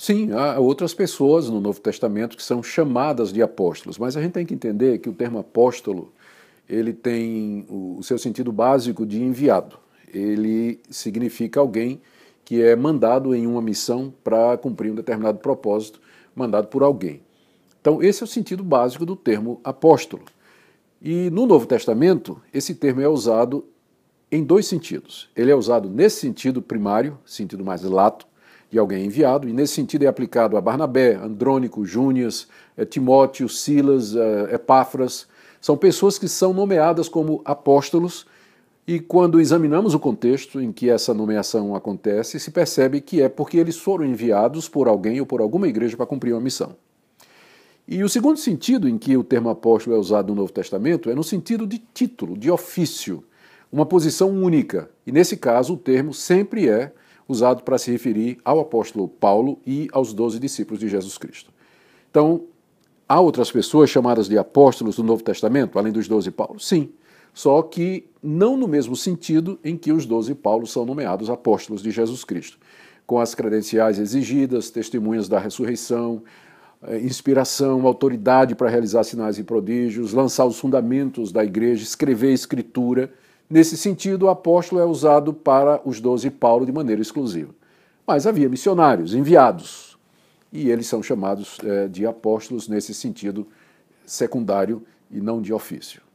Sim, há outras pessoas no Novo Testamento que são chamadas de apóstolos, mas a gente tem que entender que o termo apóstolo ele tem o seu sentido básico de enviado. Ele significa alguém que é mandado em uma missão para cumprir um determinado propósito, mandado por alguém. Então, esse é o sentido básico do termo apóstolo. E no Novo Testamento, esse termo é usado em dois sentidos. Ele é usado nesse sentido primário, sentido mais lato, de alguém enviado, e nesse sentido é aplicado a Barnabé, Andrônico, Júnias, é, Timóteo, Silas, é, Epáfras. São pessoas que são nomeadas como apóstolos, e quando examinamos o contexto em que essa nomeação acontece, se percebe que é porque eles foram enviados por alguém ou por alguma igreja para cumprir uma missão. E o segundo sentido em que o termo apóstolo é usado no Novo Testamento é no sentido de título, de ofício, uma posição única. E nesse caso, o termo sempre é usado para se referir ao apóstolo Paulo e aos doze discípulos de Jesus Cristo. Então, há outras pessoas chamadas de apóstolos do Novo Testamento, além dos doze Paulos? Sim, só que não no mesmo sentido em que os doze Paulos são nomeados apóstolos de Jesus Cristo, com as credenciais exigidas, testemunhas da ressurreição, eh, inspiração, autoridade para realizar sinais e prodígios, lançar os fundamentos da igreja, escrever a escritura. Nesse sentido, o apóstolo é usado para os doze Paulo de maneira exclusiva. Mas havia missionários, enviados, e eles são chamados é, de apóstolos nesse sentido secundário e não de ofício.